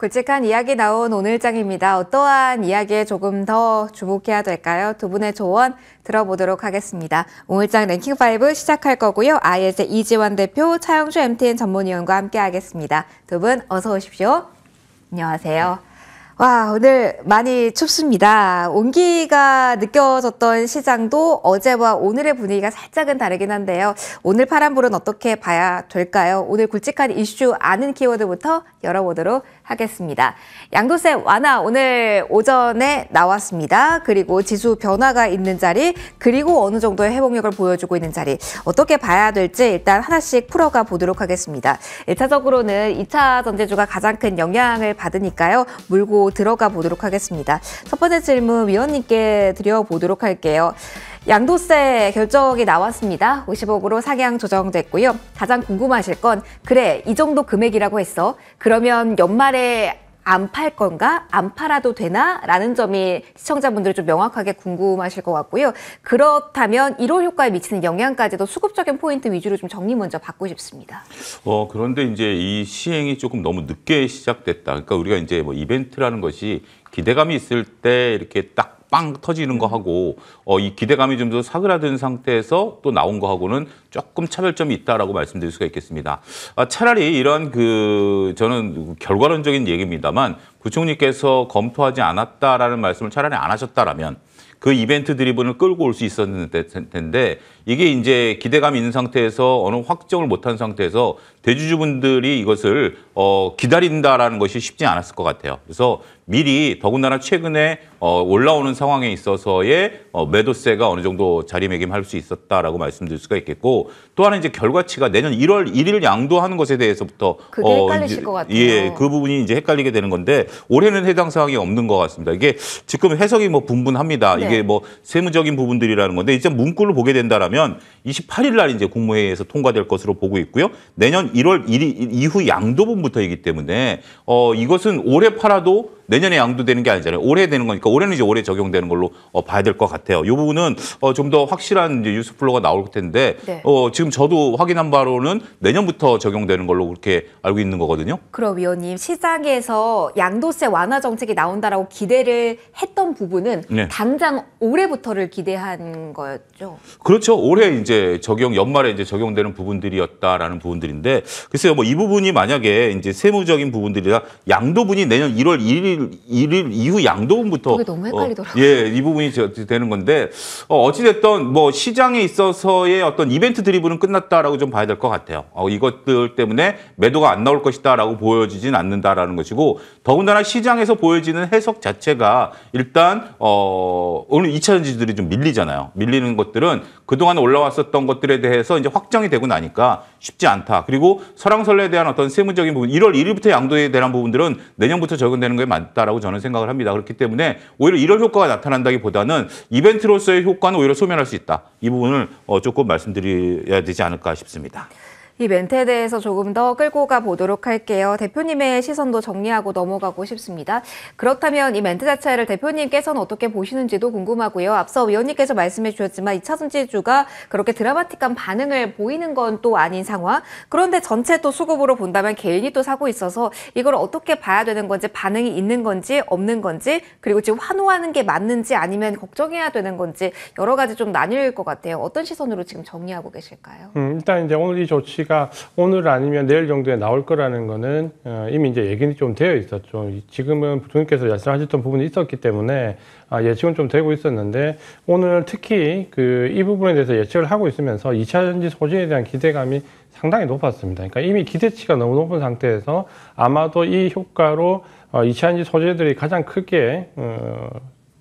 굵직한 이야기 나온 오늘장입니다. 어떠한 이야기에 조금 더 주목해야 될까요? 두 분의 조언 들어보도록 하겠습니다. 오늘장 랭킹5 시작할 거고요. IS의 이지원 대표, 차영주 MTN 전문위원과 함께 하겠습니다. 두 분 어서 오십시오. 안녕하세요. 와, 오늘 많이 춥습니다. 온기가 느껴졌던 시장도 어제와 오늘의 분위기가 살짝은 다르긴 한데요. 오늘 파란불은 어떻게 봐야 될까요? 오늘 굵직한 이슈 아는 키워드부터 열어보도록 하겠습니다. 양도세 완화 오늘 오전에 나왔습니다. 그리고 지수 변화가 있는 자리, 그리고 어느 정도의 회복력을 보여주고 있는 자리 어떻게 봐야 될지 일단 하나씩 풀어가 보도록 하겠습니다. 1차적으로는 2차 전제주가 가장 큰 영향을 받으니까요. 물고 들어가 보도록 하겠습니다. 첫 번째 질문 위원님께 드려보도록 할게요. 양도세 결정이 나왔습니다. 50억으로 상향 조정됐고요. 가장 궁금하실 건 그래 이 정도 금액이라고 했어. 그러면 연말에 안 팔 건가? 안 팔아도 되나? 라는 점이 시청자분들이 좀 명확하게 궁금하실 것 같고요. 그렇다면 1월 효과에 미치는 영향까지도 수급적인 포인트 위주로 좀 정리 먼저 받고 싶습니다. 어, 그런데 이제 이 시행이 조금 너무 늦게 시작됐다. 그러니까 우리가 이제 뭐 이벤트라는 것이 기대감이 있을 때 이렇게 딱빵 터지는 거 하고 어, 이 기대감이 좀 더 사그라든 상태에서 또 나온 거 하고는 조금 차별점이 있다라고 말씀드릴 수가 있겠습니다. 아, 차라리 이러그 저는 결과론적인 얘기입니다만 구청님께서 검토하지 않았다라는 말씀을 차라리 안 하셨다라면 그 이벤트 드리븐을 끌고 올 수 있었는데 텐데 이게 이제 기대감이 있는 상태에서 어느 확정을 못한 상태에서 대주주분들이 이것을 어, 기다린다라는 것이 쉽지 않았을 것 같아요. 그래서 미리 더군다나 최근에 어, 올라오는 상황에 있어서의 어, 매도세가 어느 정도 자리매김할 수 있었다라고 말씀드릴 수가 있겠고 또 하나 이제 결과치가 내년 1월 1일 양도하는 것에 대해서부터 그게 어, 헷갈리실 이제, 것 같아요. 예, 그 부분이 이제 헷갈리게 되는 건데 올해는 해당 사항이 없는 것 같습니다. 이게 지금 해석이 뭐 분분합니다. 네. 이게 뭐 세무적인 부분들이라는 건데 이제 문구를 보게 된다면 된다면 28일 날 이제 국무회의에서 통과될 것으로 보고 있고요. 내년 1월 1일 이후 양도분부터이기 때문에 어 이것은 올해 팔아도 내년에 양도되는 게 아니잖아요. 올해 되는 거니까 올해는 이제 올해 적용되는 걸로 어, 봐야 될 것 같아요. 이 부분은 어, 좀더 확실한 이제 뉴스 플로가 나올 텐데 네. 어, 지금 저도 확인한 바로는 내년부터 적용되는 걸로 그렇게 알고 있는 거거든요. 그럼 위원님 시장에서 양도세 완화 정책이 나온다라고 기대를 했던 부분은 네. 당장 올해부터를 기대한 거였죠. 그렇죠. 올해 이제 적용 연말에 이제 적용되는 부분들이었다라는 부분들인데 글쎄요 뭐이 부분이 만약에 이제 세무적인 부분들이라 양도분이 내년 1월 1일 1일 1일 이후 양도분부터 너무 헷갈리더라고요. 어, 예, 이 부분이 되는 건데 어, 어찌 됐던 뭐 시장에 있어서의 어떤 이벤트 드리블은 끝났다라고 좀 봐야 될 것 같아요. 어, 이것들 때문에 매도가 안 나올 것이다라고 보여지진 않는다라는 것이고 더군다나 시장에서 보여지는 해석 자체가 일단 어, 오늘 2차 전지들이 좀 밀리잖아요. 밀리는 것들은 그동안 올라왔었던 것들에 대해서 이제 확정이 되고 나니까 쉽지 않다. 그리고 설랑설레에 대한 어떤 세무적인 부분, 1월 1일부터 양도에 대한 부분들은 내년부터 적용되는 게 맞다라고 저는 생각을 합니다. 그렇기 때문에 오히려 이런 효과가 나타난다기보다는 이벤트로서의 효과는 오히려 소멸할 수 있다. 이 부분을 어, 조금 말씀드려야 되지 않을까 싶습니다. 이 멘트에 대해서 조금 더 끌고 가 보도록 할게요. 대표님의 시선도 정리하고 넘어가고 싶습니다. 그렇다면 이 멘트 자체를 대표님께서는 어떻게 보시는지도 궁금하고요. 앞서 위원님께서 말씀해 주셨지만 이차 선지주가 그렇게 드라마틱한 반응을 보이는 건 또 아닌 상황. 그런데 전체 또 수급으로 본다면 개인이 또 사고 있어서 이걸 어떻게 봐야 되는 건지 반응이 있는 건지 없는 건지 그리고 지금 환호하는 게 맞는지 아니면 걱정해야 되는 건지 여러 가지 좀 나뉠 것 같아요. 어떤 시선으로 지금 정리하고 계실까요? 음, 일단 이제 오늘 이 조치 조치가 그러니까 오늘 아니면 내일 정도에 나올 거라는 거는 어, 이미 이제 얘기는 좀 되어 있었죠. 지금은 부총리께서 말씀하셨던 부분이 있었기 때문에 아, 예측은 좀 되고 있었는데 오늘 특히 그 이 부분에 대해서 예측을 하고 있으면서 2차 전지 소재에 대한 기대감이 상당히 높았습니다. 그러니까 이미 기대치가 너무 높은 상태에서 아마도 이 효과로 2차 어, 전지 소재들이 가장 크게 어,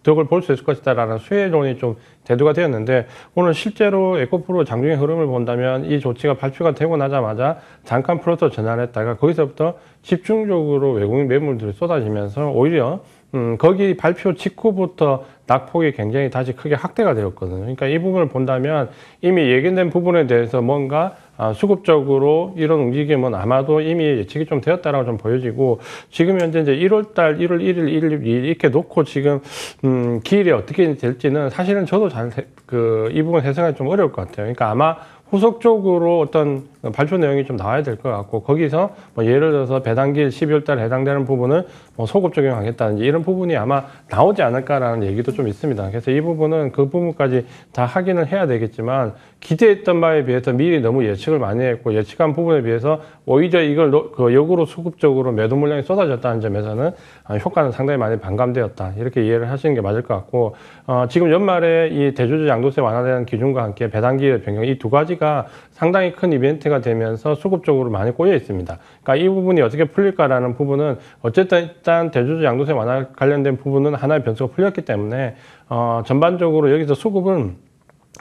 덕을 볼 수 있을 것이다라는 수혜론이 좀 대두가 되었는데 오늘 실제로 에코프로 장중의 흐름을 본다면 이 조치가 발표가 되고 나자마자 잠깐 플러스 전환했다가 거기서부터 집중적으로 외국인 매물들이 쏟아지면서 오히려 음, 거기 발표 직후부터 낙폭이 굉장히 다시 크게 확대가 되었거든요. 그러니까 이 부분을 본다면 이미 예견된 부분에 대해서 뭔가 아, 수급적으로 이런 움직임은 아마도 이미 예측이 좀 되었다라고 좀 보여지고 지금 현재 이제 1월달, 1월 1일, 1일 이렇게 놓고 지금 음, 기일이 어떻게 될지는 사실은 저도 잘 그 이 부분 해석하기 좀 어려울 것 같아요. 그러니까 아마 후속 적으로 어떤 발표 내용이 좀 나와야 될 것 같고 거기서 뭐 예를 들어서 배당길 12월 달에 해당되는 부분을 뭐 소급 적용하겠다든지 이런 부분이 아마 나오지 않을까라는 얘기도 좀 있습니다. 그래서 이 부분은 그 부분까지 다 확인을 해야 되겠지만 기대했던 바에 비해서 미리 너무 예측을 많이 했고 예측한 부분에 비해서 오히려 이걸 노, 그 역으로 수급적으로 매도 물량이 쏟아졌다는 점에서는 아, 효과는 상당히 많이 반감되었다 이렇게 이해를 하시는 게 맞을 것 같고 어, 지금 연말에 이 대주주 양도세 완화되는 기준과 함께 배당기의 변경 이 두 가지 차이가 상당히 큰 이벤트가 되면서 수급 적으로 많이 꼬여 있습니다. 그러니까 이 부분이 어떻게 풀릴까라는 부분은 어쨌든 일단 대주주 양도세 완화 관련된 부분은 하나의 변수가 풀렸기 때문에 어, 전반적으로 여기서 수급은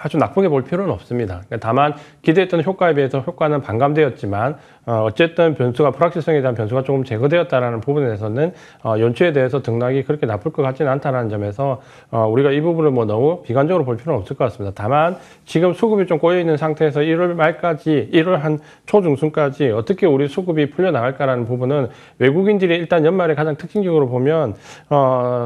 아주 나쁘게 볼 필요는 없습니다. 그러니까 다만 기대했던 효과에 비해서 효과는 반감되었지만 어, 어쨌든 변수가 불확실성에 대한 변수가 조금 제거되었다는 부분에서는 어, 연초에 대해서 등락이 그렇게 나쁠 것 같지는 않다는 점에서 어, 우리가 이 부분을 뭐 너무 비관적으로 볼 필요는 없을 것 같습니다. 다만 지금 수급이 좀 꼬여 있는 상태에서 1월 말까지 1월 한 초중순까지 어떻게 우리 수급이 풀려 나갈까라는 부분은 외국인들이 일단 연말에 가장 특징적으로 보면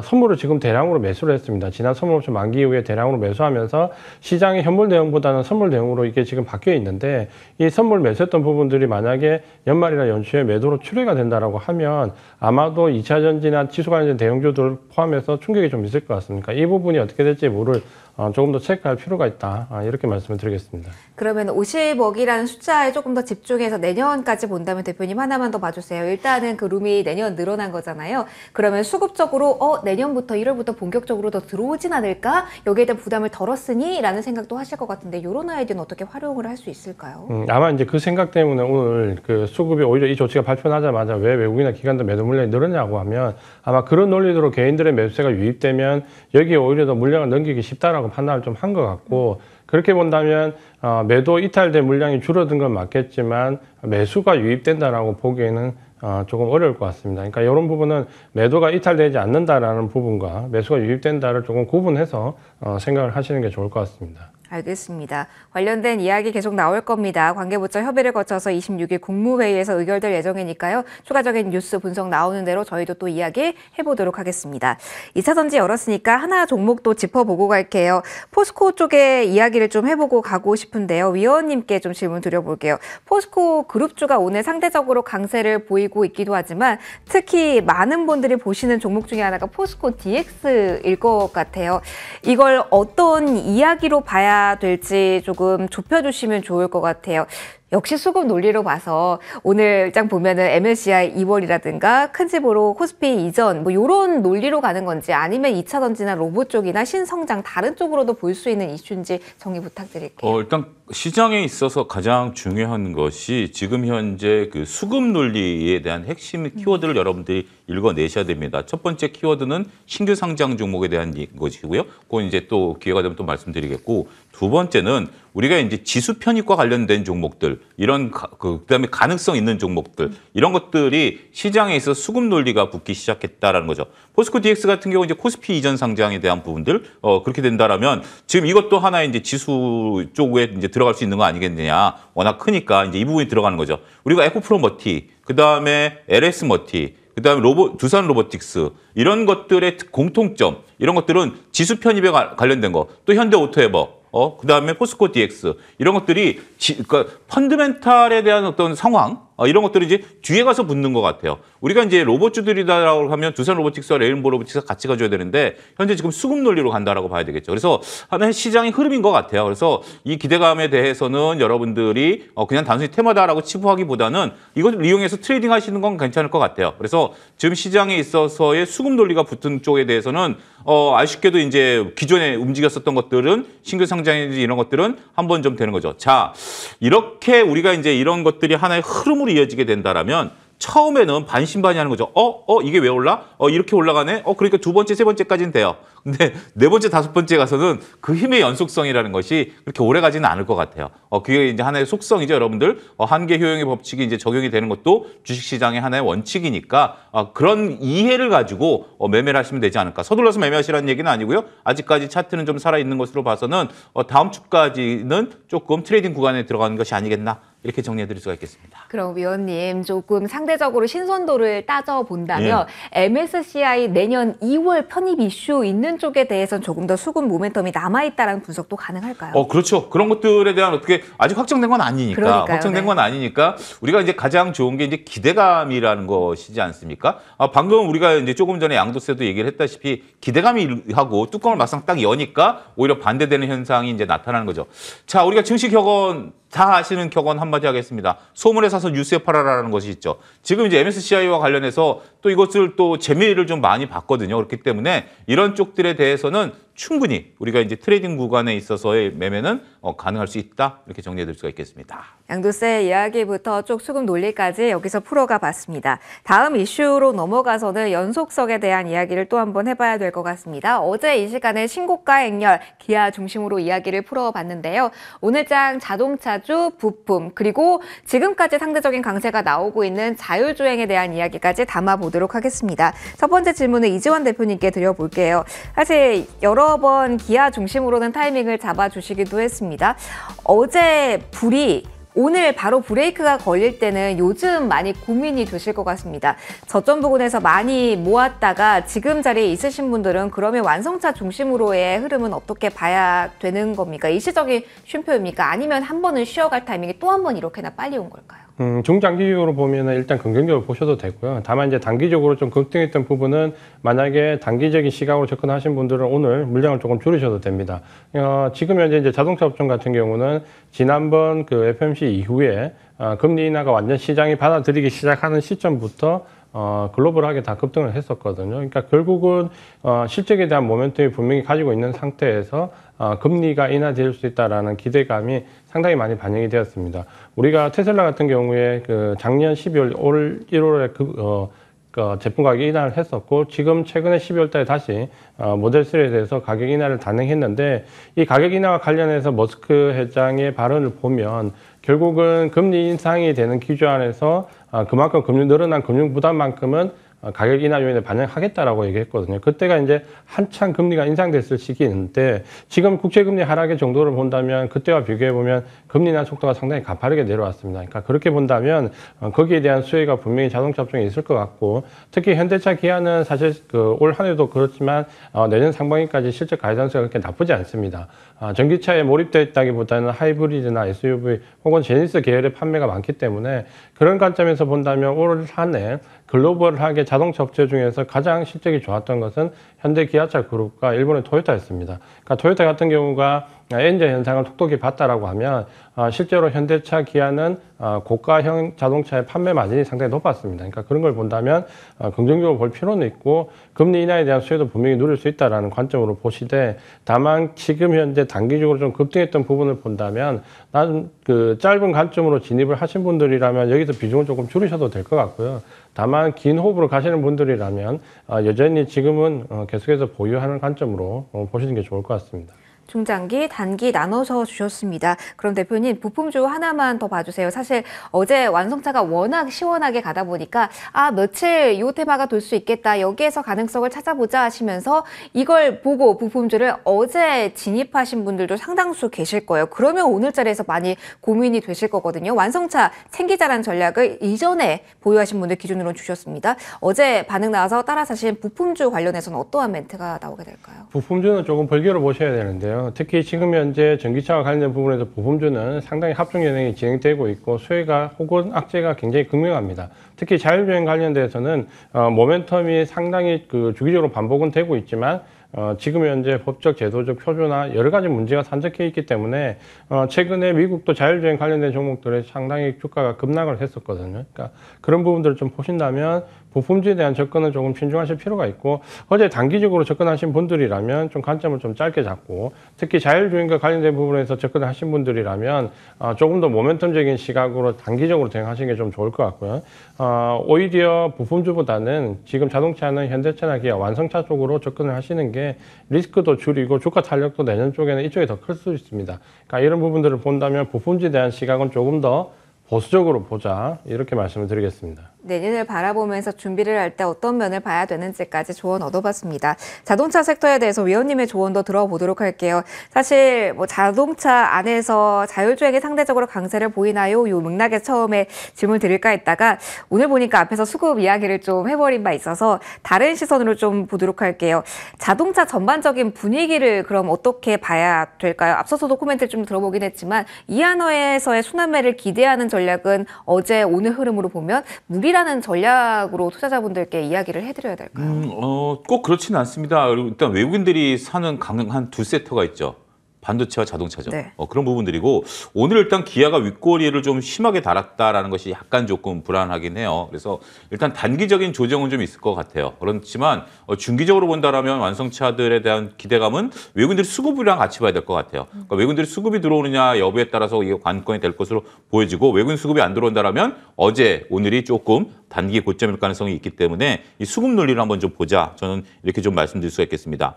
선물을 지금 대량으로 매수를 했습니다. 지난 선물옵션 만기 이후에 대량으로 매수하면서 시장 시장의 현물 대응보다는 선물 대응으로 이게 지금 바뀌어 있는데 이 선물 매수했던 부분들이 만약에 연말이나 연초에 매도로 출회가 된다라고 하면 아마도 2차 전지나 지수 관련 대형주들 포함해서 충격이 좀 있을 것 같습니다. 그러니까 이 부분이 어떻게 될지 모를 어, 조금 더 체크할 필요가 있다 아, 이렇게 말씀을 드리겠습니다. 그러면 50억이라는 숫자에 조금 더 집중해서 내년까지 본다면 대표님 하나만 더 봐주세요. 일단은 그 룸이 내년 늘어난 거잖아요. 그러면 수급적으로 어 내년부터 1월부터 본격적으로 더 들어오진 않을까 여기에 대한 부담을 덜었으니 라는 생각도 하실 것 같은데 이런 아이디어는 어떻게 활용을 할 수 있을까요? 음, 아마 이제 그 생각 때문에 오늘 그 수급이 오히려 이 조치가 발표나자마자 왜 외국이나 기관도 매도 물량이 늘었냐고 하면 아마 그런 논리로 개인들의 매수세가 유입되면 여기에 오히려 더 물량을 넘기기 쉽다라고 있라고 판단을 좀 한 것 같고 그렇게 본다면 어, 매도 이탈된 물량이 줄어든 건 맞겠지만 매수가 유입된다라고 보기에는 어, 조금 어려울 것 같습니다. 그러니까 이런 부분은 매도가 이탈되지 않는다라는 부분과 매수가 유입된다를 조금 구분해서 어, 생각을 하시는 게 좋을 것 같습니다. 알겠습니다. 관련된 이야기 계속 나올 겁니다. 관계부처 협의를 거쳐서 26일 국무회의에서 의결될 예정이니까요. 추가적인 뉴스 분석 나오는 대로 저희도 또 이야기 해보도록 하겠습니다. 2차 선지 열었으니까 하나 종목도 짚어보고 갈게요. 포스코 쪽에 이야기를 좀 해보고 가고 싶은데요. 위원님께 좀 질문 드려볼게요. 포스코 그룹주가 오늘 상대적으로 강세를 보이고 있기도 하지만 특히 많은 분들이 보시는 종목 중에 하나가 포스코 DX일 것 같아요. 이걸 어떤 이야기로 봐야 될지 조금 좁혀주시면 좋을 것 같아요. 역시 수급 논리로 봐서 오늘 장 보면은 MSCI 2월이라든가 큰 집으로 코스피 이전 뭐요런 논리로 가는 건지 아니면 2차 전지나 로봇 쪽이나 신성장 다른 쪽으로도 볼 수 있는 이슈인지 정리 부탁드릴게요. 어, 일단 시장에 있어서 가장 중요한 것이 지금 현재 그 수급 논리에 대한 핵심 음. 키워드를 음. 여러분들이 읽어내셔야 됩니다. 첫 번째 키워드는 신규 상장 종목에 대한 것이고요. 그건 이제 또 기회가 되면 또 말씀드리겠고 두 번째는 우리가 이제 지수 편입과 관련된 종목들 이런 그 그다음에 가능성 있는 종목들 이런 것들이 시장에 있어 수급 논리가 붙기 시작했다라는 거죠. 포스코 DX 같은 경우 이제 코스피 이전 상장에 대한 부분들 어 그렇게 된다라면 지금 이것도 하나의 이제 지수 쪽에 이제 들어갈 수 있는 거 아니겠느냐. 워낙 크니까 이제 이 부분이 들어가는 거죠. 우리가 에코프로 머티, 그다음에 LS 머티 그다음에 로봇 두산 로보틱스 이런 것들의 공통점 이런 것들은 지수 편입에 관련된 거 또 현대 오토에버 어, 그 다음에 포스코 DX 이런 것들이 지, 그러니까 펀드멘탈에 대한 어떤 상황 어, 이런 것들이 이제 뒤에 가서 붙는 것 같아요. 우리가 이제 로봇주들이다라고 하면 두산 로보틱스와 레인보 로보틱스가 같이 가줘야 되는데 현재 지금 수급 논리로 간다라고 봐야 되겠죠. 그래서 하나의 시장의 흐름인 것 같아요. 그래서 이 기대감에 대해서는 여러분들이 어, 그냥 단순히 테마다라고 치부하기보다는 이것을 이용해서 트레이딩 하시는 건 괜찮을 것 같아요. 그래서 지금 시장에 있어서의 수급 논리가 붙은 쪽에 대해서는 어, 아쉽게도 이제 기존에 움직였었던 것들은 신규 상장이지 이런 것들은 한 번 좀 되는 거죠. 자, 이렇게 우리가 이제 이런 것들이 하나의 흐름으로 이어지게 된다라면 처음에는 반신반의하는 거죠. 어? 어? 이게 왜 올라? 어? 이렇게 올라가네? 어? 그러니까 두 번째, 세 번째까지는 돼요. 근데 네 번째, 다섯 번째 가서는 그 힘의 연속성이라는 것이 그렇게 오래 가지는 않을 것 같아요. 어, 그게 이제 하나의 속성이죠, 여러분들. 어, 한계 효용의 법칙이 이제 적용이 되는 것도 주식시장의 하나의 원칙이니까 어, 그런 이해를 가지고 어, 매매를 하시면 되지 않을까. 서둘러서 매매하시라는 얘기는 아니고요. 아직까지 차트는 좀 살아있는 것으로 봐서는 어, 다음 주까지는 조금 트레이딩 구간에 들어가는 것이 아니겠나 이렇게 정리해드릴 수가 있겠습니다. 그럼 위원님 조금 상대적으로 신선도를 따져 본다면 예. MSCI 내년 2월 편입 이슈 있는 쪽에 대해서는 조금 더 수급 모멘텀이 남아 있다라는 분석도 가능할까요? 어 그렇죠. 그런 것들에 대한 어떻게 아직 확정된 건 아니니까 그러니까요, 확정된 네. 건 아니니까 우리가 이제 가장 좋은 게 이제 기대감이라는 것이지 않습니까? 아, 방금 우리가 이제 조금 전에 양도세도 얘기를 했다시피 기대감이 하고 뚜껑을 막상 딱 여니까 오히려 반대되는 현상이 이제 나타나는 거죠. 자 우리가 증시격언 다 아시는 격언 한마디 하겠습니다. 소문에 사서 뉴스에 팔아라라는 것이 있죠. 지금 이제 MSCI와 관련해서 또 이것을 또 재미를 좀 많이 봤거든요. 그렇기 때문에 이런 쪽들에 대해서는 충분히 우리가 이제 트레이딩 구간에 있어서의 매매는 어, 가능할 수 있다 이렇게 정리해 드릴 수가 있겠습니다. 양도세 이야기부터 쭉수급 논리까지 여기서 풀어가 봤습니다. 다음 이슈로 넘어가서는 연속성에 대한 이야기를 또 한번 해봐야 될 것 같습니다. 어제 이 시간에 신고가 행렬 기아 중심으로 이야기를 풀어봤는데요. 오늘장 자동차주 부품 그리고 지금까지 상대적인 강세가 나오고 있는 자율주행에 대한 이야기까지 담아보도록 하겠습니다. 첫 번째 질문은 이지원 대표님께 드려볼게요. 사실 여러 여러 번 기아 중심으로는 타이밍을 잡아주시기도 했습니다. 어제 불이 오늘 바로 브레이크가 걸릴 때는 요즘 많이 고민이 되실 것 같습니다. 저점 부근에서 많이 모았다가 지금 자리에 있으신 분들은 그러면 완성차 중심으로의 흐름은 어떻게 봐야 되는 겁니까? 일시적인 쉼표입니까? 아니면 한 번은 쉬어갈 타이밍이 또 한 번 이렇게나 빨리 온 걸까요? 음, 중장기적으로 보면 일단 긍정적으로 보셔도 되고요. 다만 이제 단기적으로 좀 걱정했던 부분은 만약에 단기적인 시각으로 접근하신 분들은 오늘 물량을 조금 줄이셔도 됩니다. 어, 지금 현재 이제 자동차 업종 같은 경우는 지난번 그 FMC 이후에 어, 금리 인하가 완전 시장이 받아들이기 시작하는 시점부터 어, 글로벌하게 다 급등을 했었거든요. 그러니까 결국은 어, 실적에 대한 모멘텀이 분명히 가지고 있는 상태에서 어, 금리가 인하될 수 있다라는 기대감이 상당히 많이 반영이 되었습니다. 우리가 테슬라 같은 경우에 그 작년 12월 올 1월에 그, 어, 그 제품 가격 인하를 했었고 지금 최근에 12월 달에 다시 어, 모델 3에 대해서 가격 인하를 단행했는데 이 가격 인하와 관련해서 머스크 회장의 발언을 보면 결국은 금리 인상이 되는 기조안에서 아, 그만큼 금리 늘어난 금융 부담만큼은 어, 가격 인하 요인을 반영하겠다라고 얘기했거든요. 그때가 이제 한창 금리가 인상됐을 시기인데 지금 국채금리 하락의 정도를 본다면 그때와 비교해보면 금리 나 속도가 상당히 가파르게 내려왔습니다. 그러니까 그렇게 본다면 어, 거기에 대한 수혜가 분명히 자동차 업종에 있을 것 같고 특히 현대차 기아는 사실 그올 한해도 그렇지만 어, 내년 상반기까지 실적 가이던스가 그렇게 나쁘지 않습니다. 아, 전기차에 몰입되어 있다기보다는 하이브리드나 SUV 혹은 제니스 계열의 판매가 많기 때문에 그런 관점에서 본다면 올 한 해 글로벌하게 자동차 업체 중에서 가장 실적이 좋았던 것은 현대 기아차 그룹과 일본의 토요타였습니다. 그러니까 토요타 같은 경우가 엔진 현상을 톡톡히 봤다라고 하면 어, 실제로 현대차 기아는 어, 고가형 자동차의 판매 마진이 상당히 높았습니다. 그러니까 그런 걸 본다면 어, 긍정적으로 볼 필요는 있고 금리 인하에 대한 수혜도 분명히 누릴 수 있다라는 관점으로 보시되 다만 지금 현재 단기적으로 좀 급등했던 부분을 본다면 난 그 짧은 관점으로 진입을 하신 분들이라면 여기서 비중을 조금 줄이셔도 될 것 같고요. 다만 긴 호흡으로 가시는 분들이라면 아, 여전히 지금은 어, 계속해서 보유하는 관점으로 어, 보시는 게 좋을 것 같습니다. 중장기, 단기 나눠서 주셨습니다. 그럼 대표님 부품주 하나만 더 봐주세요. 사실 어제 완성차가 워낙 시원하게 가다 보니까 아 며칠 요 테마가 돌 수 있겠다. 여기에서 가능성을 찾아보자 하시면서 이걸 보고 부품주를 어제 진입하신 분들도 상당수 계실 거예요. 그러면 오늘 자리에서 많이 고민이 되실 거거든요. 완성차 챙기자라는 전략을 이전에 보유하신 분들 기준으로 주셨습니다. 어제 반응 나와서 따라 사신 부품주 관련해서는 어떠한 멘트가 나오게 될까요? 부품주는 조금 별개로 보셔야 되는데 있는데요. 특히 지금 현재 전기차와 관련된 부분에서 보험주는 상당히 합종 연행이 진행되고 있고 수혜가 혹은 악재가 굉장히 극명합니다. 특히 자율주행 관련돼서는 어, 모멘텀이 상당히 그 주기적으로 반복은 되고 있지만 어, 지금 현재 법적, 제도적 표준화 여러 가지 문제가 산적해 있기 때문에 어, 최근에 미국도 자율주행 관련된 종목들에 상당히 주가가 급락을 했었거든요. 그러니까 그런 부분들을 좀 보신다면 부품주에 대한 접근은 조금 신중하실 필요가 있고 어제 단기적으로 접근하신 분들이라면 좀 관점을 좀 짧게 잡고 특히 자율주행과 관련된 부분에서 접근하신 분들이라면 아, 조금 더 모멘텀적인 시각으로 단기적으로 대응하시는 게 좀 좋을 것 같고요. 아, 오히려 부품주보다는 지금 자동차는 현대차나 기아 완성차 쪽으로 접근을 하시는 게 리스크도 줄이고 주가 탄력도 내년 쪽에는 이쪽이 더 클 수 있습니다. 그러니까 이런 부분들을 본다면 부품주에 대한 시각은 조금 더 보수적으로 보자 이렇게 말씀을 드리겠습니다. 내년을 바라보면서 준비를 할 때 어떤 면을 봐야 되는지까지 조언 얻어봤습니다. 자동차 섹터에 대해서 위원님의 조언도 들어보도록 할게요. 사실 뭐 자동차 안에서 자율주행이 상대적으로 강세를 보이나요? 이 맥락에 처음에 질문 드릴까 했다가 오늘 보니까 앞에서 수급 이야기를 좀 해버린 바 있어서 다른 시선으로 좀 보도록 할게요. 자동차 전반적인 분위기를 그럼 어떻게 봐야 될까요? 앞서서도 코멘트를 좀 들어보긴 했지만 이안어에서의 순환매를 기대하는 전략은 어제 오늘 흐름으로 보면 무리 어디라는 전략으로 투자자분들께 이야기를 해드려야 될까요? 음, 어, 꼭 그렇지는 않습니다. 그리고 일단 외국인들이 사는 강한 두세터가 있죠. 반도체와 자동차죠. 네. 어, 그런 부분들이고 오늘 일단 기아가 윗꼬리를 좀 심하게 달았다라는 것이 약간 조금 불안하긴 해요. 그래서 일단 단기적인 조정은 좀 있을 것 같아요. 그렇지만 어, 중기적으로 본다라면 완성차들에 대한 기대감은 외국인들 수급이랑 같이 봐야 될 것 같아요. 그러니까 외국인들 수급이 들어오느냐 여부에 따라서 이게 관건이 될 것으로 보여지고 외국인 수급이 안 들어온다라면 어제 오늘이 조금 단기 고점일 가능성이 있기 때문에 이 수급 논리를 한번 좀 보자. 저는 이렇게 좀 말씀드릴 수가 있겠습니다.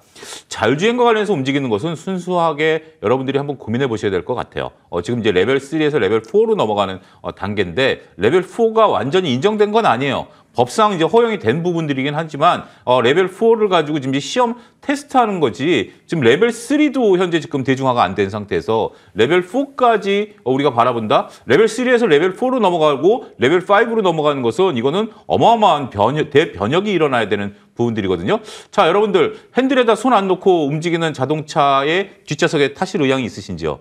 자율주행과 관련해서 움직이는 것은 순수하게 여러분들이 한번 고민해 보셔야 될 것 같아요. 어, 지금 이제 레벨 3에서 레벨 4로 넘어가는 어, 단계인데 레벨 4가 완전히 인정된 건 아니에요. 법상 이제 허용이 된 부분들이긴 하지만 어, 레벨 4를 가지고 지금 시험 테스트하는 거지 지금 레벨 3도 현재 지금 대중화가 안 된 상태에서 레벨 4까지 어, 우리가 바라본다. 레벨 3에서 레벨 4로 넘어가고 레벨 5로 넘어가는 것은 이거는 어마어마한 변 대변혁이 일어나야 되는 부분들이거든요. 자, 여러분들 핸들에다 손 안 놓고 움직이는 자동차의 뒷좌석에 타실 의향이 있으신지요?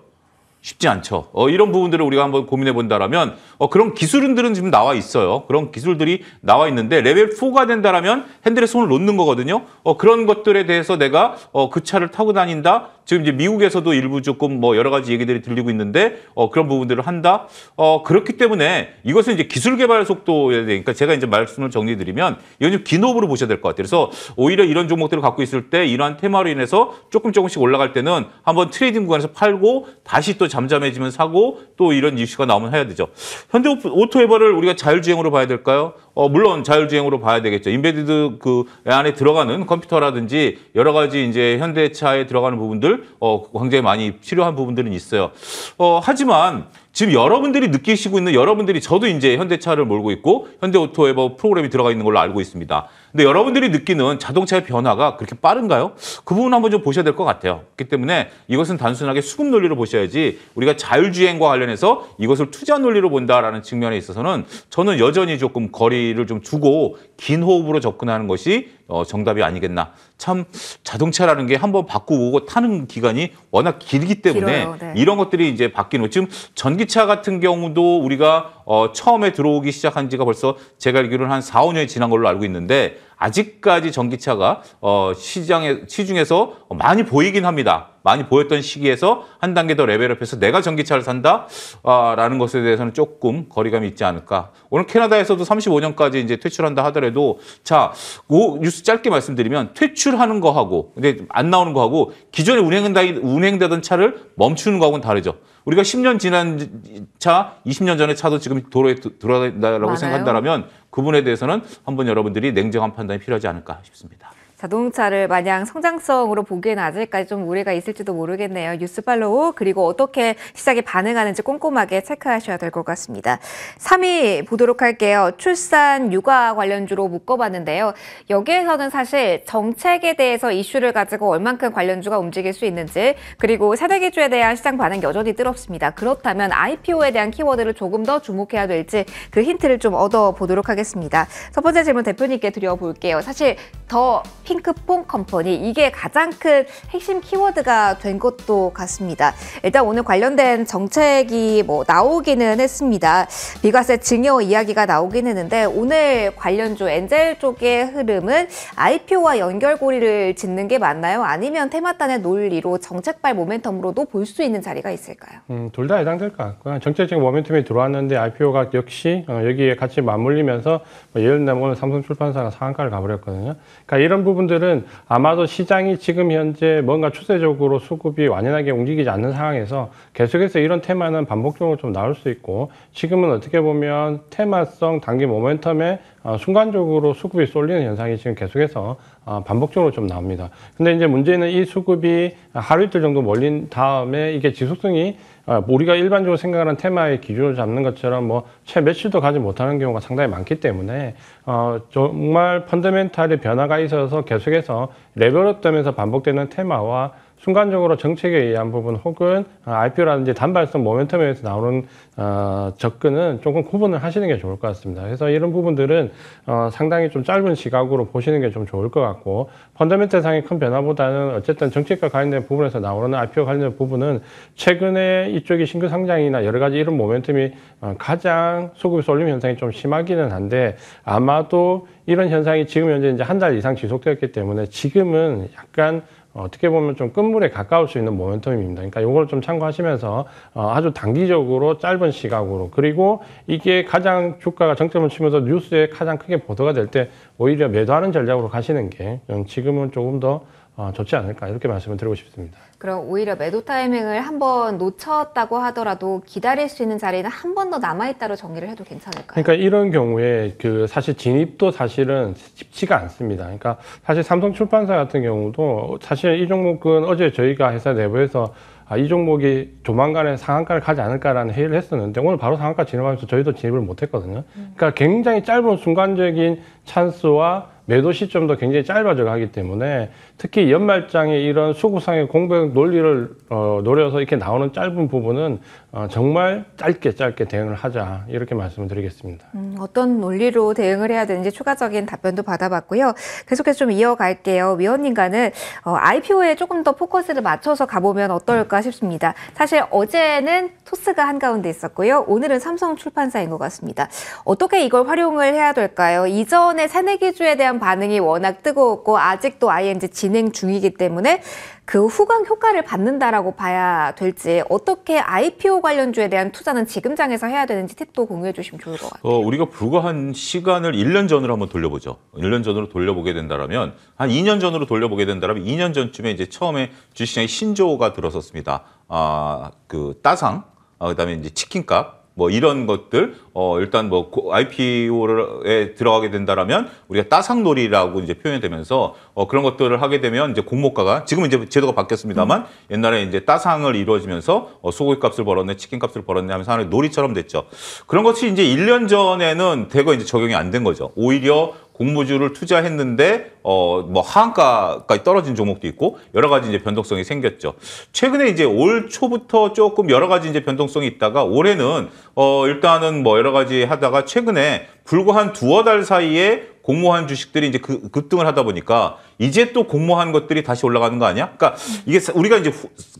쉽지 않죠. 어, 이런 부분들을 우리가 한번 고민해 본다라면 어, 그런 기술들은 지금 나와 있어요. 그런 기술들이 나와 있는데 레벨 4가 된다라면 핸들에 손을 놓는 거거든요. 어, 그런 것들에 대해서 내가 어, 그 차를 타고 다닌다. 지금 이제 미국에서도 일부 조금 뭐 여러 가지 얘기들이 들리고 있는데 어, 그런 부분들을 한다. 어, 그렇기 때문에 이것은 이제 기술 개발 속도에 대니까 그러니까 제가 이제 말씀을 정리드리면 이건 좀기호흡으로 보셔야 될 것 같아요. 그래서 오히려 이런 종목들을 갖고 있을 때 이러한 테마로 인해서 조금 조금씩 올라갈 때는 한번 트레이딩 구간에서 팔고 다시 또 잠잠해지면 사고 또 이런 이슈가 나오면 해야 되죠. 현대 오토에버를 우리가 자율주행으로 봐야 될까요? 어, 물론 자율주행으로 봐야 되겠죠. 인베디드 그 안에 들어가는 컴퓨터라든지 여러 가지 이제 현대차에 들어가는 부분들 부분들 어, 굉장히 많이 필요한 부분들은 있어요. 어, 하지만 지금 여러분들이 느끼시고 있는 여러분들이 저도 이제 현대차를 몰고 있고 현대오토에 뭐 프로그램이 들어가 있는 걸로 알고 있습니다. 근데 여러분들이 느끼는 자동차의 변화가 그렇게 빠른가요? 그 부분 한번 좀 보셔야 될 것 같아요. 그렇기 때문에 이것은 단순하게 수급 논리로 보셔야지 우리가 자율주행과 관련해서 이것을 투자 논리로 본다라는 측면에 있어서는 저는 여전히 조금 거리를 좀두고긴 호흡으로 접근하는 것이 어, 정답이 아니겠나. 참 자동차라는 게 한번 바꾸고 타는 기간이 워낙 길기 때문에 길어요, 네. 이런 것들이 이제 바뀌는 지금 전기차 같은 경우도 우리가 어, 처음에 들어오기 시작한 지가 벌써 제가 알기로는 한 4, 5년이 지난 걸로 알고 있는데 아직까지 전기차가 어, 시장에, 시중에서 많이 보이긴 합니다. 많이 보였던 시기에서 한 단계 더 레벨업해서 내가 전기차를 산다? 아, 라는 것에 대해서는 조금 거리감이 있지 않을까. 오늘 캐나다에서도 35년까지 이제 퇴출한다 하더라도 자, 오, 뉴스 짧게 말씀드리면 퇴출하는 거하고 근데 안 나오는 거하고 기존에 운행 운행되던 차를 멈추는 거하고는 다르죠. 우리가 10년 지난 차, 20년 전의 차도 지금 도로에 돌아다라고 생각한다면 부분에 대해서는 한번 여러분들이 냉정한 판단이 필요하지 않을까 싶습니다. 자동차를 마냥 성장성으로 보기에는 아직까지 좀 우려가 있을지도 모르겠네요. 뉴스 팔로우 그리고 어떻게 시장이 반응하는지 꼼꼼하게 체크하셔야 될 것 같습니다. 3위 보도록 할게요. 출산 육아 관련주로 묶어봤는데요. 여기에서는 사실 정책에 대해서 이슈를 가지고 얼만큼 관련주가 움직일 수 있는지 그리고 세대기주에 대한 시장 반응 여전히 뜨겁습니다 그렇다면 IPO에 대한 키워드를 조금 더 주목해야 될지 그 힌트를 좀 얻어보도록 하겠습니다. 첫 번째 질문 대표님께 드려볼게요. 사실 더 피... 핑크퐁 컴퍼니 이게 가장 큰 핵심 키워드가 된 것도 같습니다. 일단 오늘 관련된 정책이 뭐 나오기는 했습니다. 비과세 증여 이야기가 나오긴 했는데 오늘 관련주 엔젤 쪽의 흐름은 IPO와 연결고리를 짓는 게 맞나요? 아니면 테마단의 논리로 정책발 모멘텀으로도 볼 수 있는 자리가 있을까요? 음, 둘 다 해당될 것 같고요. 정책적인 모멘텀이 들어왔는데 IPO가 역시 어, 여기에 같이 맞물리면서 뭐 예를 들면 오늘 삼성출판사가 상한가를 가버렸거든요. 그러니까 이런 부분 부분들은 아마도 시장이 지금 현재 뭔가 추세적으로 수급이 완연하게 움직이지 않는 상황에서 계속해서 이런 테마는 반복적으로 좀 나올 수 있고 지금은 어떻게 보면 테마성 단기 모멘텀에 어, 순간적으로 수급이 쏠리는 현상이 지금 계속해서 아, 반복적으로 좀 나옵니다. 근데 이제 문제는 이 수급이 하루 이틀 정도 멀린 다음에 이게 지속성이 아, 우리가 일반적으로 생각하는 테마의 기준을 잡는 것처럼 뭐 최 며칠도 가지 못하는 경우가 상당히 많기 때문에 어 정말 펀더멘탈의 변화가 있어서 계속해서 레벨업 되면서 반복되는 테마와 순간적으로 정책에 의한 부분 혹은 아, IPO라든지 단발성 모멘텀에서 나오는 어, 접근은 조금 구분을 하시는 게 좋을 것 같습니다. 그래서 이런 부분들은 어, 상당히 좀 짧은 시각으로 보시는 게 좀 좋을 것 같고 펀더멘트 상의 큰 변화보다는 어쨌든 정책과 관련된 부분에서 나오는 IPO 관련된 부분은 최근에 이쪽이 신규 상장이나 여러 가지 이런 모멘텀이 어, 가장 소급 이 쏠림 현상이 좀 심하기는 한데 아마도 이런 현상이 지금 현재 이제 한 달 이상 지속되었기 때문에 지금은 약간 어, 어떻게 보면 좀 끝물에 가까울 수 있는 모멘텀입니다. 그러니까 이걸 좀 참고하시면서 어, 아주 단기적으로 짧은 시각으로 그리고 이게 가장 주가가 정점을 치면서 뉴스에 가장 크게 보도가 될 때 오히려 매도하는 전략으로 가시는 게 지금은 조금 더 아, 좋지 않을까 이렇게 말씀을 드리고 싶습니다. 그럼 오히려 매도 타이밍을 한 번 놓쳤다고 하더라도 기다릴 수 있는 자리는 한 번 더 남아 있다로 정리를 해도 괜찮을까요? 그러니까 이런 경우에 그 사실 진입도 사실은 쉽지가 않습니다. 그러니까 사실 삼성 출판사 같은 경우도 사실 이 종목은 어제 저희가 회사 내부에서 아, 이 종목이 조만간에 상한가를 가지 않을까라는 회의를 했었는데 오늘 바로 상한가 진입하면서 저희도 진입을 못했거든요. 음. 그러니까 굉장히 짧은 순간적인 찬스와 매도 시점도 굉장히 짧아져 가기 때문에 특히 연말장에 이런 수구상의 공백 논리를 어, 노려서 이렇게 나오는 짧은 부분은 어, 정말 짧게 짧게 대응을 하자 이렇게 말씀을 드리겠습니다. 음, 어떤 논리로 대응을 해야 되는지 추가적인 답변도 받아봤고요. 계속해서 좀 이어갈게요. 위원님과는 어, IPO에 조금 더 포커스를 맞춰서 가보면 어떨까 싶습니다. 사실 어제는 토스가 한가운데 있었고요. 오늘은 삼성 출판사인 것 같습니다. 어떻게 이걸 활용을 해야 될까요? 이전에 새내기주에 대한 반응이 워낙 뜨거웠고 아직도 ING 진행 중이기 때문에 그 후광 효과를 받는다라고 봐야 될지 어떻게 IPO 관련주에 대한 투자는 지금 장에서 해야 되는지 팁도 공유해 주시면 좋을 것 같아요. 어, 우리가 불과 한 시간을 1년 전으로 한번 돌려보죠. 1년 전으로 돌려보게 된다면 한 2년 전으로 돌려보게 된다면 2년 전쯤에 이제 처음에 주식시장에 신조어가 들어섰습니다. 아, 그 따상, 아, 그다음에 이제 치킨값 뭐 이런 것들 어 일단 뭐 IPO에 들어가게 된다라면 우리가 따상놀이라고 이제 표현이 되면서 어 그런 것들을 하게 되면 이제 공모가가 지금은 이제 제도가 바뀌었습니다만 음. 옛날에 이제 따상을 이루어지면서 어 소고기 값을 벌었네 치킨 값을 벌었네 하면서 하는 놀이처럼 됐죠. 그런 것이 이제 1년 전에는 대거 이제 적용이 안 된 거죠. 오히려 공모주를 투자했는데 어 뭐 하한가까지 떨어진 종목도 있고 여러 가지 이제 변동성이 생겼죠. 최근에 이제 올 초부터 조금 여러 가지 이제 변동성이 있다가 올해는 어 일단은 뭐 여러 가지 하다가 최근에 불과 한 두어 달 사이에 공모한 주식들이 이제 그 급등을 하다 보니까 이제 또 공모한 것들이 다시 올라가는 거 아니야? 그러니까 이게 우리가 이제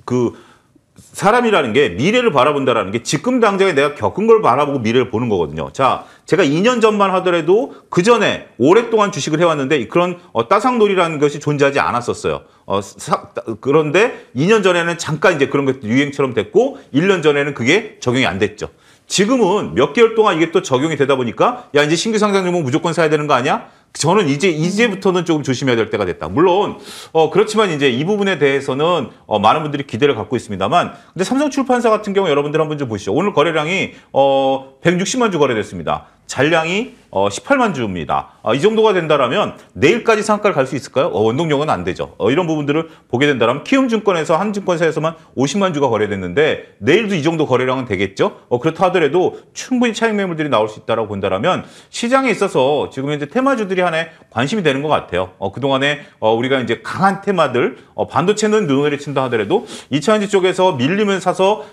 그 사람이라는 게 미래를 바라본다라는 게 지금 당장에 내가 겪은 걸 바라보고 미래를 보는 거거든요. 자, 제가 2년 전만 하더라도 그 전에 오랫동안 주식을 해왔는데 그런 어, 따상놀이라는 것이 존재하지 않았었어요. 어, 사, 그런데 2년 전에는 잠깐 이제 그런 것 유행처럼 됐고 1년 전에는 그게 적용이 안 됐죠. 지금은 몇 개월 동안 이게 또 적용이 되다 보니까 야 이제 신규 상장 종목 무조건 사야 되는 거 아니야? 저는 이제 이제부터는 조금 조심해야 될 때가 됐다. 물론 어 그렇지만 이제 이 부분에 대해서는 어 많은 분들이 기대를 갖고 있습니다만 근데 삼성 출판사 같은 경우 여러분들 한번 좀 보시죠. 오늘 거래량이 어 160만 주 거래됐습니다. 잔량이 어, 18만 주입니다. 아, 이 정도가 된다라면 내일까지 상가를 갈 수 있을까요? 어, 원동력은 안 되죠. 어, 이런 부분들을 보게 된다면 키움증권에서 한증권사에서만 50만 주가 거래됐는데 내일도 이 정도 거래량은 되겠죠. 어, 그렇다 하더라도 충분히 차익 매물들이 나올 수 있다라고 본다라면 시장에 있어서 지금 현재 테마주들이 하나의 관심이 되는 것 같아요. 어, 그 동안에 어, 우리가 이제 강한 테마들 어, 반도체는 눈을 친다 하더라도 2차전지 쪽에서 밀림을 사서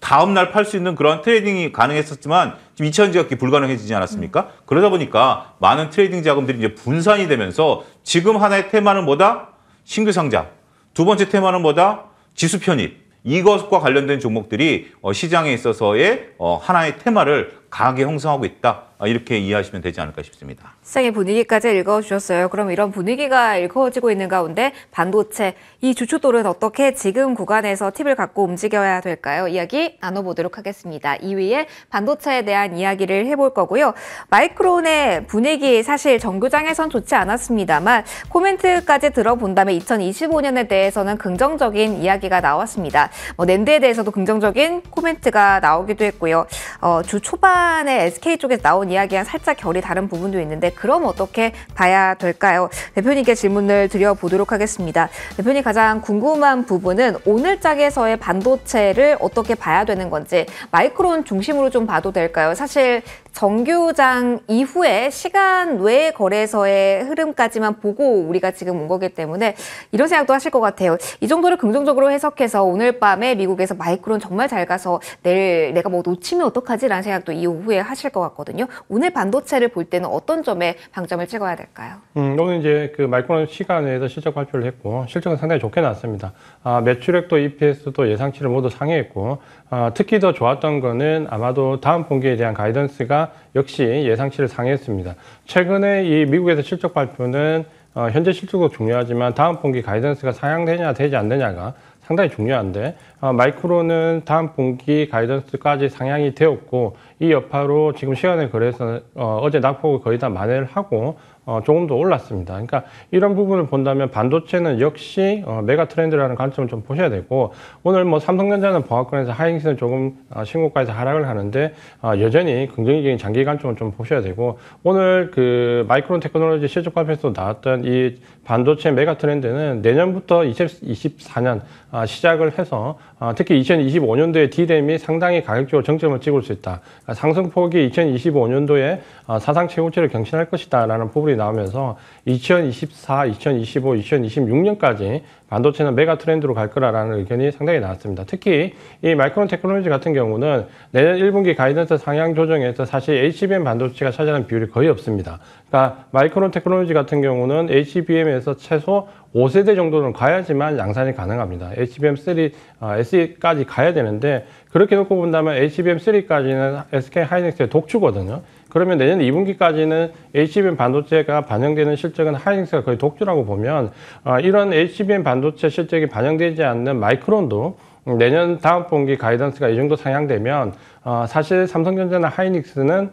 다음 날 팔 수 있는 그런 트레이딩이 가능했었지만 지금 2차 지각기 불가능해지지 않았습니까? 음. 그러다 보니까 많은 트레이딩 자금들이 이제 분산이 되면서 지금 하나의 테마는 뭐다? 신규 상장. 두 번째 테마는 뭐다? 지수 편입. 이것과 관련된 종목들이 어, 시장에 있어서의 어, 하나의 테마를 강하게 형성하고 있다. 아, 이렇게 이해하시면 되지 않을까 싶습니다. 시장의 분위기까지 읽어주셨어요. 그럼 이런 분위기가 일어지고 있는 가운데 반도체 이 주춧돌은 어떻게 지금 구간에서 팁을 갖고 움직여야 될까요? 이야기 나눠보도록 하겠습니다. 2위에 반도체에 대한 이야기를 해볼 거고요. 마이크론의 분위기 사실 정규장에선 좋지 않았습니다만 코멘트까지 들어본다면 2025년에 대해서는 긍정적인 이야기가 나왔습니다. 뭐 낸드에 대해서도 긍정적인 코멘트가 나오기도 했고요. 어, 주 초반에 SK 쪽에서 나온 이야기랑 살짝 결이 다른 부분도 있는데 그럼 어떻게 봐야 될까요? 대표님께 질문을 드려보도록 하겠습니다. 대표님 가장 궁금한 부분은 오늘 짝에서의 반도체를 어떻게 봐야 되는 건지 마이크론 중심으로 좀 봐도 될까요? 사실 정규장 이후에 시간 외 거래서의 흐름까지만 보고 우리가 지금 온 거기 때문에 이런 생각도 하실 것 같아요. 이 정도를 긍정적으로 해석해서 오늘 밤에 미국에서 마이크론 정말 잘 가서 내일 내가 뭐 놓치면 어떡하지라는 생각도 이후에 하실 것 같거든요. 오늘 반도체를 볼 때는 어떤 점에 방점을 찍어야 될까요? 음, 오늘 이제 그 말코는 시간에서 실적 발표를 했고 실적은 상당히 좋게 나왔습니다. 아, 매출액도 EPS도 예상치를 모두 상회했고 아, 특히 더 좋았던 거는 아마도 다음 분기에 대한 가이던스가 역시 예상치를 상회했습니다. 최근에 이 미국에서 실적 발표는 어, 현재 실적도 중요하지만 다음 분기 가이던스가 상향되냐 되지 않느냐가 상당히 중요한데 아, 마이크로는 다음 분기 가이던스까지 상향이 되었고 이 여파로 지금 시간을 그래서 어, 어제 낙폭을 거의 다 만회를 하고 어, 조금 더 올랐습니다. 그러니까 이런 부분을 본다면 반도체는 역시 어, 메가 트렌드라는 관점을 좀 보셔야 되고 오늘 뭐 삼성전자는 보합권에서 하행세는 조금 어, 신고가에서 하락을 하는데 어, 여전히 긍정적인 장기 관점을 좀 보셔야 되고 오늘 그 마이크론 테크놀로지 실적 발표에서 나왔던 이 반도체 메가 트렌드는 내년부터 20, 24년 아, 시작을 해서 아, 특히 2025년도에 D램이 상당히 가격적으로 정점을 찍을 수 있다. 그러니까 상승폭이 2025년도에 아, 사상 최고치를 경신할 것이다 라는 부분이 나오면서 2024, 2025, 2026년까지 반도체는 메가 트렌드로 갈 거라는 의견이 상당히 나왔습니다. 특히 이 마이크론 테크놀로지 같은 경우는 내년 1분기 가이던스 상향 조정에서 사실 HBM 반도체가 차지하는 비율이 거의 없습니다. 그러니까 마이크론 테크놀로지 같은 경우는 HBM에서 최소 5세대 정도는 가야지만 양산이 가능합니다. HBM3, 아, 어, SE까지 가야 되는데 그렇게 놓고 본다면 HBM3까지는 SK 하이닉스의 독주거든요. 그러면 내년 2분기까지는 HBM 반도체가 반영되는 실적은 하이닉스가 거의 독주라고 보면 아, 이런 HBM 반도체 실적이 반영되지 않는 마이크론도 내년 다음 분기 가이던스가 이 정도 상향되면 아, 사실 삼성전자나 하이닉스는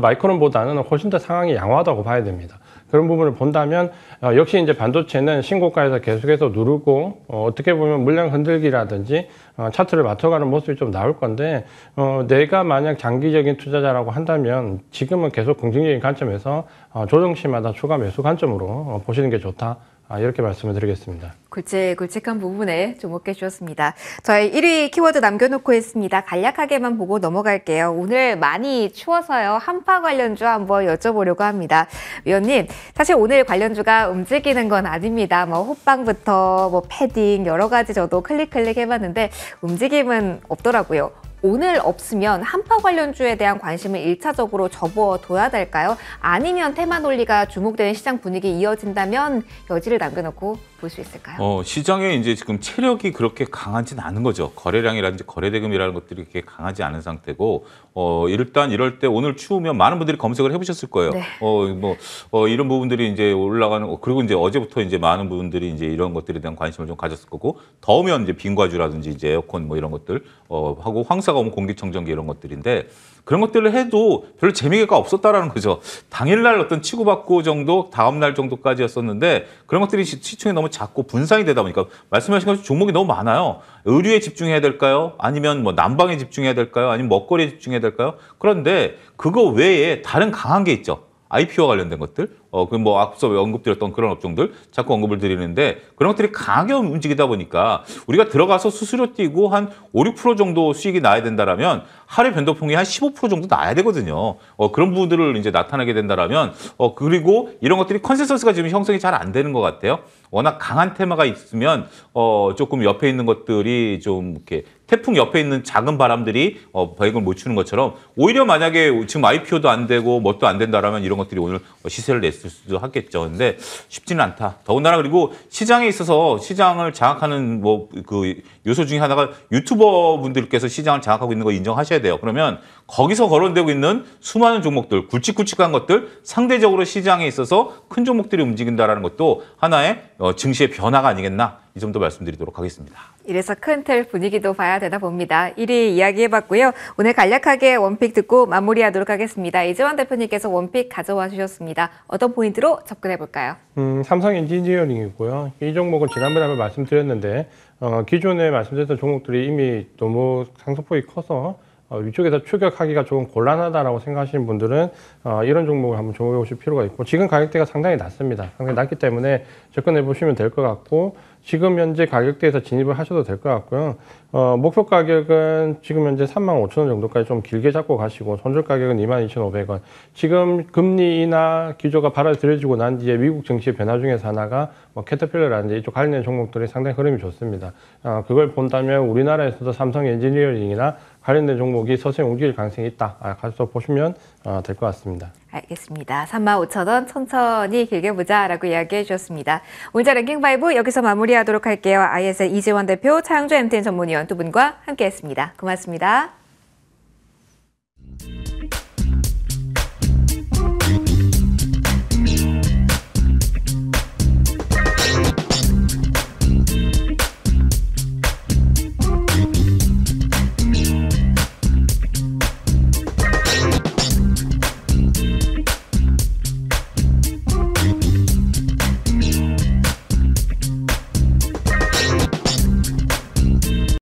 마이크론보다는 훨씬 더 상황이 양호하다고 봐야 됩니다. 그런 부분을 본다면 어, 역시 이제 반도체는 신고가에서 계속해서 누르고 어, 떻게 보면 물량 흔들기라든지 어, 차트를 맞춰가는 모습이 좀 나올 건데 어, 내가 만약 장기적인 투자자라고 한다면 지금은 계속 긍정적인 관점에서 어, 조정시마다 추가 매수 관점으로 어, 보시는 게 좋다. 아, 이렇게 말씀을 드리겠습니다. 굵직굵직한 부분에 주목해 주셨습니다. 저희 1위 키워드 남겨놓고 했습니다. 간략하게만 보고 넘어갈게요. 오늘 많이 추워서요. 한파 관련주 한번 여쭤보려고 합니다. 위원님, 사실 오늘 관련주가 움직이는 건 아닙니다. 뭐 호빵부터 뭐 패딩 여러 가지 저도 클릭클릭 해봤는데 움직임은 없더라고요. 오늘 없으면 한파 관련주에 대한 관심을 일차적으로 접어둬야 될까요? 아니면 테마 논리가 주목되는 시장 분위기 이어진다면 여지를 남겨놓고 볼수 있을까요? 어, 시장에 이제 지금 체력이 그렇게 강하진 않은 거죠. 거래량이라든지 거래대금이라는 것들이 그렇게 강하지 않은 상태고, 어, 일단 이럴 때 오늘 추우면 많은 분들이 검색을 해보셨을 거예요. 네. 어, 뭐, 어, 이런 부분들이 이제 올라가는, 그리고 이제 어제부터 이제 많은 분들이 이제 이런 것들에 대한 관심을 좀 가졌을 거고, 더우면 이제 빙과주라든지 이제 에어컨 뭐 이런 것들, 어, 하고 황사가 오면 공기청정기 이런 것들인데, 그런 것들을 해도 별로 재미가 없었다라는 거죠. 당일날 어떤 치고받고 정도, 다음날 정도까지였었는데, 그런 것들이 시청에 너무 너무 작고 분산이 되다 보니까 말씀하신 것처럼 종목이 너무 많아요. 의류에 집중해야 될까요? 아니면 뭐 난방에 집중해야 될까요? 아니면 먹거리에 집중해야 될까요? 그런데 그거 외에 다른 강한 게 있죠. IP와 관련된 것들, 어, 그 뭐 앞서 언급드렸던 그런 업종들 자꾸 언급을 드리는데 그런 것들이 강하게 움직이다 보니까 우리가 들어가서 수수료 띄고 한 5, 6% 정도 수익이 나야 된다라면 하루 변동폭이 한 15% 정도 나야 되거든요. 어, 그런 부분들을 이제 나타나게 된다라면 어, 그리고 이런 것들이 컨센서스가 지금 형성이 잘 안 되는 것 같아요. 워낙 강한 테마가 있으면 어, 조금 옆에 있는 것들이 좀 이렇게 태풍 옆에 있는 작은 바람들이 어, 바이을못 추는 것처럼 오히려 만약에 지금 IPO도 안 되고 뭣도 안 된다라면 이런 것들이 오늘 시세를 냈을 수도 하겠죠. 근데 쉽지는 않다. 더군다나 그리고 시장에 있어서 시장을 장악하는 뭐그 요소 중에 하나가 유튜버 분들께서 시장을 장악하고 있는 거 인정하셔야 돼요. 그러면 거기서 거론되고 있는 수많은 종목들, 굵직굵직한 것들 상대적으로 시장에 있어서 큰 종목들이 움직인다라는 것도 하나의 어, 증시의 변화가 아니겠나 이 점도 말씀드리도록 하겠습니다. 이래서 큰 틀 분위기도 봐야 되나 봅니다. 1위 이야기해봤고요. 오늘 간략하게 원픽 듣고 마무리하도록 하겠습니다. 이재환 대표님께서 원픽 가져와 주셨습니다. 어떤 포인트로 접근해볼까요? 음, 삼성 엔지니어링이고요. 이 종목은 지난번에 한번 말씀드렸는데 어, 기존에 말씀드렸던 종목들이 이미 너무 상승폭이 커서 어, 위쪽에서 추격하기가 조금 곤란하다라고 생각하시는 분들은 어, 이런 종목을 한번 적용해 보실 필요가 있고 지금 가격대가 상당히 낮습니다. 상당히 낮기 때문에 접근해 보시면 될 것 같고 지금 현재 가격대에서 진입을 하셔도 될 것 같고요. 어, 목표 가격은 지금 현재 3 5 0원 정도까지 좀 길게 잡고 가시고 손절 가격은 2 2 5 0원 지금 금리 인 기조가 받아들여지고 난 뒤에 미국 정치의 변화 중에서 하나가 뭐 캐터필러라든지 이쪽 관련 종목들이 상당히 흐름이 좋습니다. 어, 그걸 본다면 우리나라에서도 삼성 엔지니어링이나 관련된 종목이 서서히 움직일 가능성이 있다. 아, 가서 보시면 어, 될것 같습니다. 알겠습니다. 35,000원 천천히 길게 보자라고 이야기해 주셨습니다. 오늘자 랭킹 바이브 여기서 마무리하도록 할게요. ISL 이재원 대표, 차영조 MTN 전문위원 두 분과 함께했습니다. 고맙습니다.